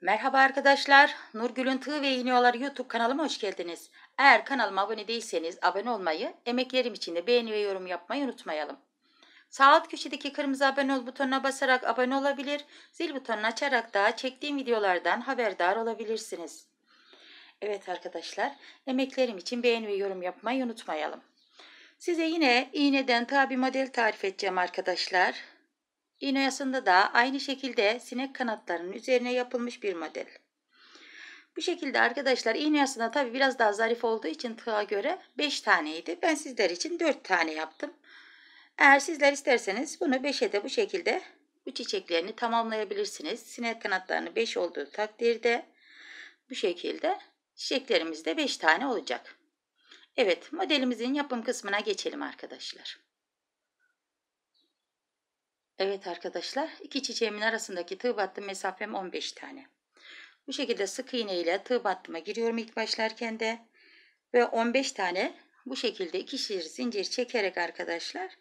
Merhaba arkadaşlar, Nurgül'ün Tığ ve İğniyoları YouTube kanalıma hoş geldiniz. Eğer kanalıma abone değilseniz abone olmayı, emeklerim için de beğeni ve yorum yapmayı unutmayalım. Sağ alt köşedeki kırmızı abone ol butonuna basarak abone olabilir, zil butonunu açarak da çektiğim videolardan haberdar olabilirsiniz. Evet arkadaşlar, emeklerim için beğeni ve yorum yapmayı unutmayalım. Size yine iğneden tabi model tarif edeceğim arkadaşlar. İğneyasında da aynı şekilde sinek kanatlarının üzerine yapılmış bir model. Bu şekilde arkadaşlar iğneyasında tabi biraz daha zarif olduğu için tığa göre 5 taneydi. Ben sizler için 4 tane yaptım. Eğer sizler isterseniz bunu 5'e de bu şekilde bu çiçeklerini tamamlayabilirsiniz. Sinek kanatlarını 5 olduğu takdirde bu şekilde çiçeklerimiz de 5 tane olacak. Evet modelimizin yapım kısmına geçelim arkadaşlar. Evet arkadaşlar iki çiçeğimin arasındaki tığ battı mesafem 15 tane. Bu şekilde sık iğne ile tığ battıma giriyorum ilk başlarken de. Ve 15 tane bu şekilde ikişer zincir çekerek arkadaşlar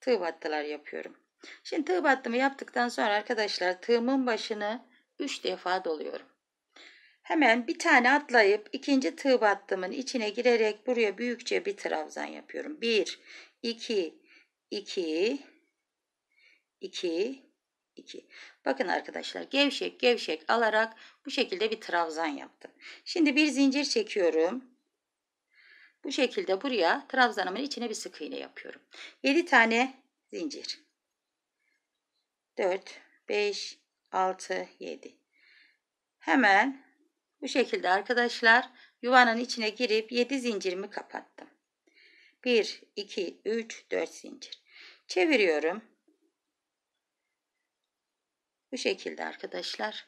tığ battılar yapıyorum. Şimdi tığ battımı yaptıktan sonra arkadaşlar tığımın başını 3 defa doluyorum. Hemen bir tane atlayıp ikinci tığ battımın içine girerek buraya büyükçe bir trabzan yapıyorum. 1, 2, 2, 2, 2. Bakın arkadaşlar gevşek gevşek alarak bu şekilde bir trabzan yaptım. Şimdi bir zincir çekiyorum. Bu şekilde buraya trabzanımın içine bir sık iğne yapıyorum. 7 tane zincir. 4, 5, 6, 7. Hemen bu şekilde arkadaşlar yuvanın içine girip 7 zincirimi kapattım. 1, 2, 3, 4 zincir. Çeviriyorum. Bu şekilde arkadaşlar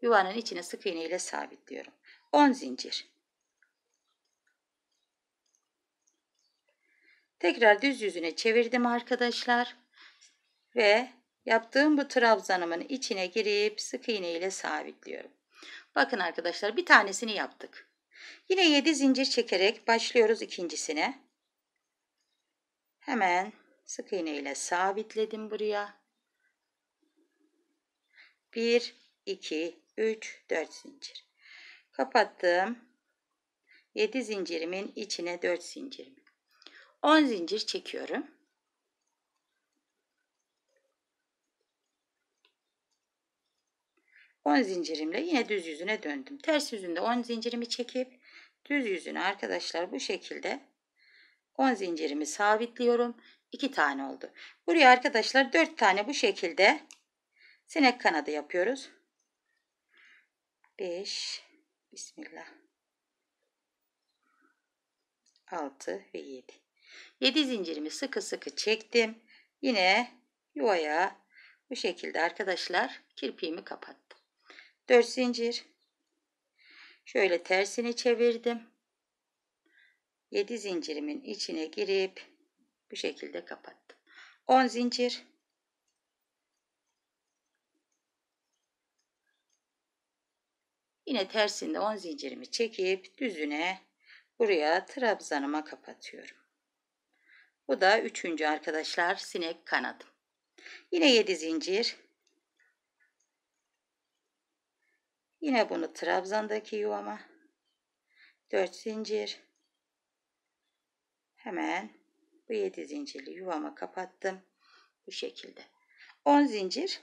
yuvanın içine sık iğne ile sabitliyorum. 10 zincir. Tekrar düz yüzüne çevirdim arkadaşlar. Ve yaptığım bu trabzanımın içine girip sık iğne ile sabitliyorum. Bakın arkadaşlar bir tanesini yaptık. Yine 7 zincir çekerek başlıyoruz ikincisine. Hemen sık iğne ile sabitledim buraya. 1, 2, 3, 4 zincir. Kapattım. 7 zincirimin içine 4 zincirimi. 10 zincir çekiyorum. On zincirimle yine düz yüzüne döndüm. Ters yüzünde 10 zincirimi çekip düz yüzünü arkadaşlar bu şekilde 10 zincirimi sabitliyorum. 2 tane oldu. Buraya arkadaşlar 4 tane bu şekilde Sinek kanadı yapıyoruz. 5 Bismillah 6 ve 7 7 zincirimi sıkı sıkı çektim. Yine yuvaya bu şekilde arkadaşlar kirpiğimi kapattım. 4 zincir şöyle tersini çevirdim. 7 zincirimin içine girip bu şekilde kapattım. 10 zincir Yine tersinde 10 zincirimi çekip düzüne buraya trabzanıma kapatıyorum. Bu da üçüncü arkadaşlar sinek kanadım. Yine 7 zincir. Yine bunu trabzandaki yuvama 4 zincir. Hemen bu 7 zincirli yuvama kapattım. Bu şekilde. 10 zincir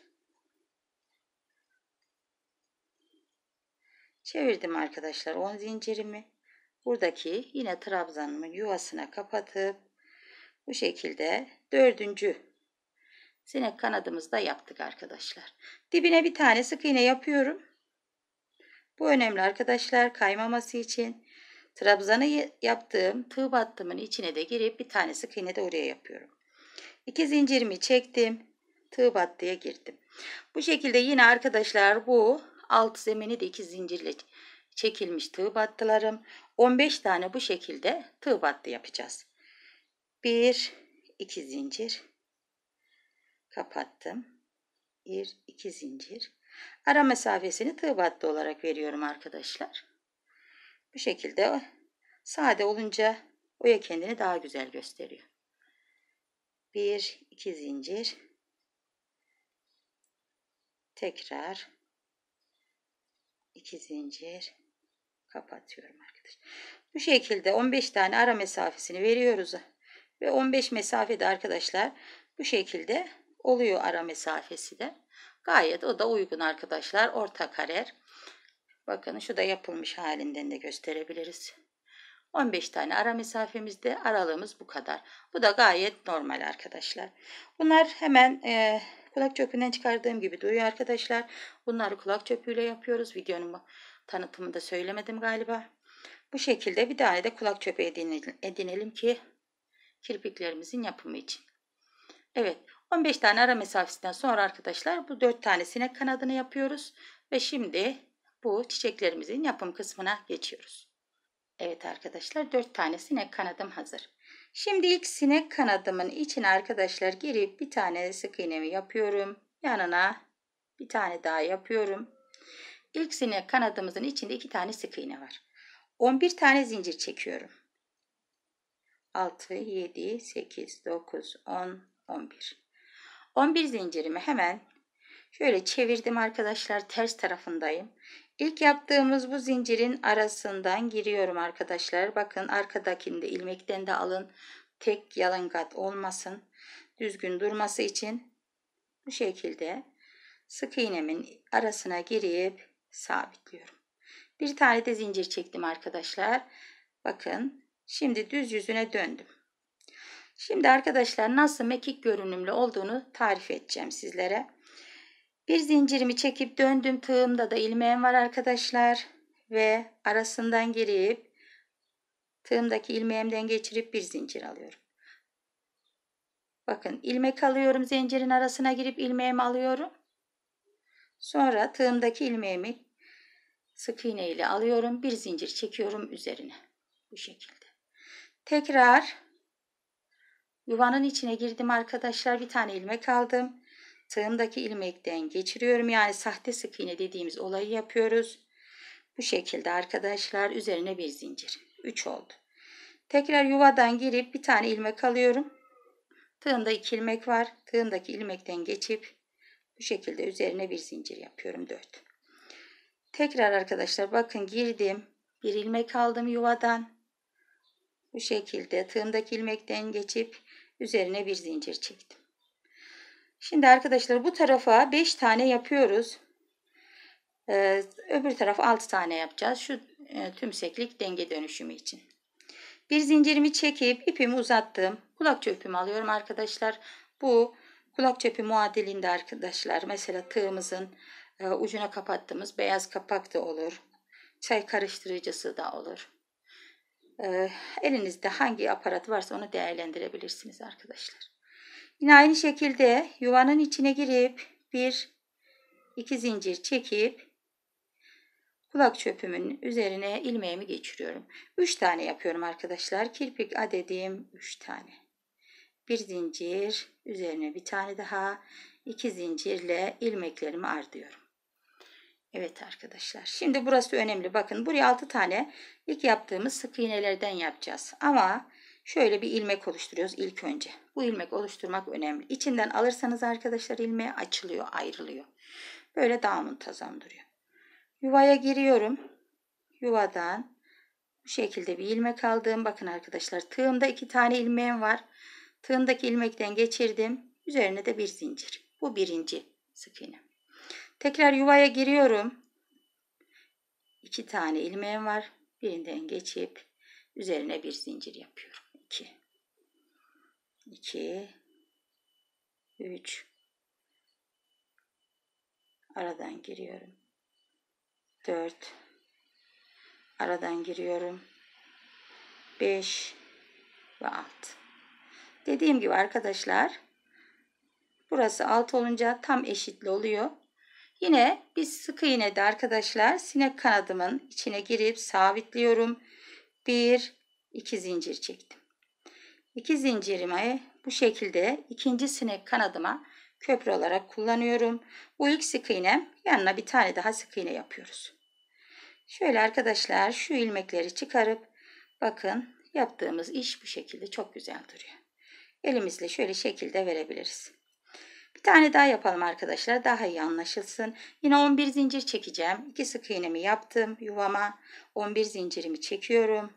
Çevirdim arkadaşlar 10 zincirimi. Buradaki yine trabzanımı yuvasına kapatıp bu şekilde dördüncü sinek kanadımızı da yaptık arkadaşlar. Dibine bir tane sık iğne yapıyorum. Bu önemli arkadaşlar kaymaması için. Trabzanı yaptığım tığ battımın içine de girip bir tane sık iğne de oraya yapıyorum. İki zincirimi çektim. Tığ battıya girdim. Bu şekilde yine arkadaşlar bu alt zemini de iki zincirle çekilmiş tığ battılarım. 15 tane bu şekilde tığ battı yapacağız. 1 2 zincir kapattım. 1 2 zincir. Ara mesafesini tığ battı olarak veriyorum arkadaşlar. Bu şekilde sade olunca oya kendini daha güzel gösteriyor. 1 2 zincir tekrar 2 zincir kapatıyorum arkadaşlar. Bu şekilde 15 tane ara mesafesini veriyoruz. Ve 15 mesafede arkadaşlar bu şekilde oluyor ara mesafesi de. Gayet o da uygun arkadaşlar. Orta kare. Bakın şu da yapılmış halinden de gösterebiliriz. 15 tane ara mesafemizde aralığımız bu kadar. Bu da gayet normal arkadaşlar. Bunlar hemen e, Kulak çöpünden çıkardığım gibi duyuyor arkadaşlar. Bunları kulak çöpüyle yapıyoruz. Videonun tanıtımında söylemedim galiba. Bu şekilde bir tane de kulak çöpü edinelim, edinelim ki kirpiklerimizin yapımı için. Evet 15 tane ara mesafesinden sonra arkadaşlar bu 4 tane sinek kanadını yapıyoruz. Ve şimdi bu çiçeklerimizin yapım kısmına geçiyoruz. Evet arkadaşlar 4 tane sinek kanadım hazır. Şimdi ilk sinek kanadımın içine arkadaşlar girip bir tane sık iğnemi yapıyorum. Yanına bir tane daha yapıyorum. İlk sinek kanadımızın içinde iki tane sık iğne var. 11 tane zincir çekiyorum. 6, 7, 8, 9, 10, 11. 11 zincirimi hemen Şöyle çevirdim arkadaşlar ters tarafındayım. İlk yaptığımız bu zincirin arasından giriyorum arkadaşlar. Bakın arkadakini ilmekten de alın. Tek yalıngat olmasın. Düzgün durması için bu şekilde sık iğnemin arasına girip sabitliyorum. Bir tane de zincir çektim arkadaşlar. Bakın şimdi düz yüzüne döndüm. Şimdi arkadaşlar nasıl mekik görünümlü olduğunu tarif edeceğim sizlere. Bir zincirimi çekip döndüm tığımda da ilmeğim var arkadaşlar. Ve arasından girip tığımdaki ilmeğimden geçirip bir zincir alıyorum. Bakın ilmek alıyorum zincirin arasına girip ilmeğimi alıyorum. Sonra tığımdaki ilmeğimi sık iğne ile alıyorum. Bir zincir çekiyorum üzerine. Bu şekilde. Tekrar yuvanın içine girdim arkadaşlar. Bir tane ilmek aldım tığımdaki ilmekten geçiriyorum. Yani sahte sık iğne dediğimiz olayı yapıyoruz. Bu şekilde arkadaşlar üzerine bir zincir. 3 oldu. Tekrar yuvadan girip bir tane ilmek alıyorum. Tığımda 2 ilmek var. Tığımdaki ilmekten geçip bu şekilde üzerine bir zincir yapıyorum. 4. Tekrar arkadaşlar bakın girdim. Bir ilmek aldım yuvadan. Bu şekilde tığımdaki ilmekten geçip üzerine bir zincir çektim. Şimdi arkadaşlar bu tarafa 5 tane yapıyoruz. Ee, öbür taraf 6 tane yapacağız. Şu e, tümseklik denge dönüşümü için. Bir zincirimi çekip ipimi uzattım. Kulakçı ipimi alıyorum arkadaşlar. Bu kulakçı ipi muadilinde arkadaşlar. Mesela tığımızın e, ucuna kapattığımız beyaz kapak da olur. Çay karıştırıcısı da olur. E, elinizde hangi aparat varsa onu değerlendirebilirsiniz arkadaşlar. Yine aynı şekilde yuvanın içine girip bir iki zincir çekip kulak çöpümün üzerine ilmeğimi geçiriyorum. 3 tane yapıyorum arkadaşlar. Kirpik adedim 3 tane. Bir zincir üzerine bir tane daha iki zincirle ilmeklerimi ardıyorum. Evet arkadaşlar şimdi burası önemli bakın buraya 6 tane ilk yaptığımız sık iğnelerden yapacağız ama Şöyle bir ilmek oluşturuyoruz ilk önce. Bu ilmek oluşturmak önemli. İçinden alırsanız arkadaşlar ilmeği açılıyor, ayrılıyor. Böyle daha muntazam duruyor. Yuvaya giriyorum. Yuvadan bu şekilde bir ilmek aldım. Bakın arkadaşlar tığımda iki tane ilmeğim var. Tığımdaki ilmekten geçirdim. Üzerine de bir zincir. Bu birinci sık iğne. Tekrar yuvaya giriyorum. İki tane ilmeğim var. Birinden geçip üzerine bir zincir yapıyorum. 2 2 3 aradan giriyorum 4 aradan giriyorum 5 ve 6 dediğim gibi arkadaşlar burası 6 olunca tam eşitli oluyor yine bir sık iğne de arkadaşlar sinek kanadımın içine girip sabitliyorum 1 2 zincir çektim İki zincirimi bu şekilde ikinci sinek kanadıma köprü olarak kullanıyorum. Bu ilk sık iğnem yanına bir tane daha sık iğne yapıyoruz. Şöyle arkadaşlar şu ilmekleri çıkarıp bakın yaptığımız iş bu şekilde çok güzel duruyor. Elimizle şöyle şekilde verebiliriz. Bir tane daha yapalım arkadaşlar daha iyi anlaşılsın. Yine 11 zincir çekeceğim. 2 sık iğnemi yaptım yuvama. 11 zincirimi çekiyorum.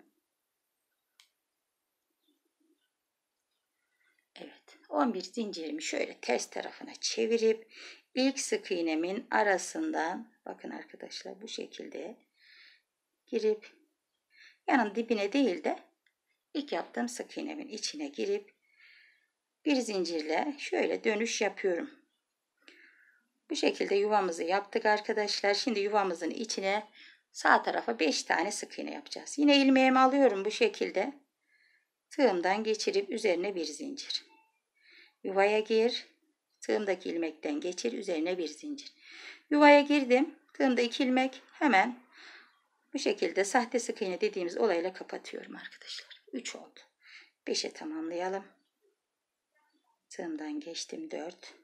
11 zincirimi şöyle ters tarafına çevirip ilk sık iğnemin arasından bakın arkadaşlar bu şekilde girip yanın dibine değil de ilk yaptığım sık iğnemin içine girip bir zincirle şöyle dönüş yapıyorum. Bu şekilde yuvamızı yaptık arkadaşlar. Şimdi yuvamızın içine sağ tarafa 5 tane sık iğne yapacağız. Yine ilmeğimi alıyorum bu şekilde. Tığımdan geçirip üzerine bir zincir. Yuvaya gir. tığımdaki ilmekten geçir. Üzerine bir zincir. Yuvaya girdim. Tığımda iki ilmek. Hemen bu şekilde sahte sık iğne dediğimiz olayla kapatıyorum arkadaşlar. 3 oldu. 5'e tamamlayalım. Tığımdan geçtim 4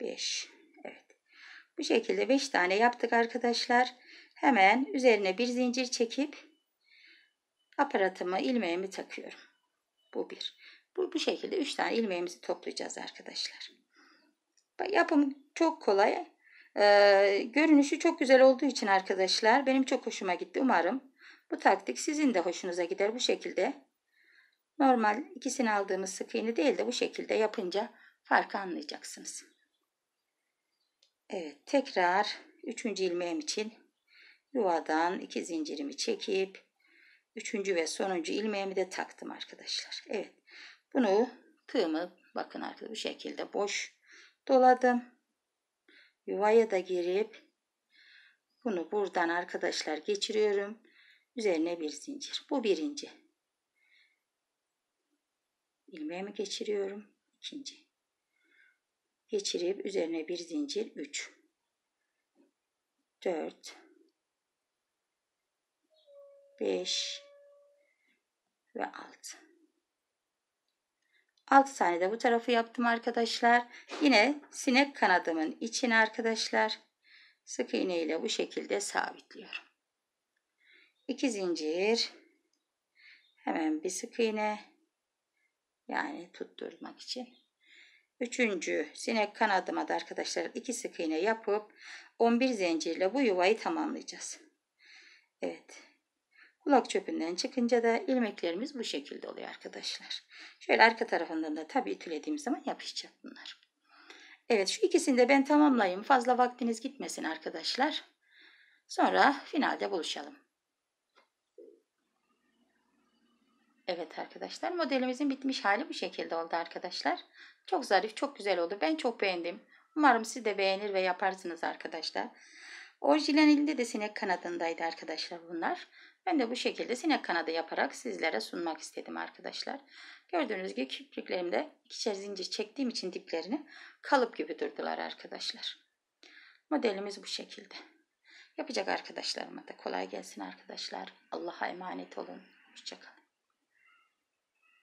5 Evet. Bu şekilde 5 tane yaptık arkadaşlar. Hemen üzerine bir zincir çekip aparatımı ilmeğimi takıyorum. Bu bir. Bu, bu şekilde 3 tane ilmeğimizi toplayacağız arkadaşlar. Yapımı çok kolay. Ee, görünüşü çok güzel olduğu için arkadaşlar benim çok hoşuma gitti. Umarım bu taktik sizin de hoşunuza gider bu şekilde. Normal ikisini aldığımız sık iğne değil de bu şekilde yapınca farkı anlayacaksınız. Evet tekrar 3. ilmeğim için yuvadan 2 zincirimi çekip 3. ve sonuncu ilmeğimi de taktım arkadaşlar. Evet bunu tığımı bakın arkadaşlar bu şekilde boş doladım. Yuvaya da girip bunu buradan arkadaşlar geçiriyorum. Üzerine bir zincir. Bu birinci. İlmeğimi geçiriyorum. İkinci. Geçirip üzerine bir zincir. Üç. Dört. Beş. Ve altı. 6 tane de bu tarafı yaptım arkadaşlar. Yine sinek kanadımın içine arkadaşlar sık iğne ile bu şekilde sabitliyorum. 2 zincir hemen bir sık iğne yani tutturmak için. Üçüncü sinek kanadıma da arkadaşlar iki sık iğne yapıp 11 zincirle bu yuvayı tamamlayacağız. Evet. Kulak çöpünden çıkınca da ilmeklerimiz bu şekilde oluyor arkadaşlar. Şöyle arka tarafından da tabii ütülediğim zaman yapışacak bunlar. Evet şu ikisini de ben tamamlayayım. Fazla vaktiniz gitmesin arkadaşlar. Sonra finalde buluşalım. Evet arkadaşlar modelimizin bitmiş hali bu şekilde oldu arkadaşlar. Çok zarif çok güzel oldu. Ben çok beğendim. Umarım siz de beğenir ve yaparsınız arkadaşlar. Orijinalinde de sinek kanadındaydı arkadaşlar bunlar. Ben de bu şekilde sinek kanadı yaparak sizlere sunmak istedim arkadaşlar. Gördüğünüz gibi iki ikişer zincir çektiğim için diplerini kalıp gibi durdular arkadaşlar. Modelimiz bu şekilde. Yapacak arkadaşlarıma da kolay gelsin arkadaşlar. Allah'a emanet olun. Hoşçakalın.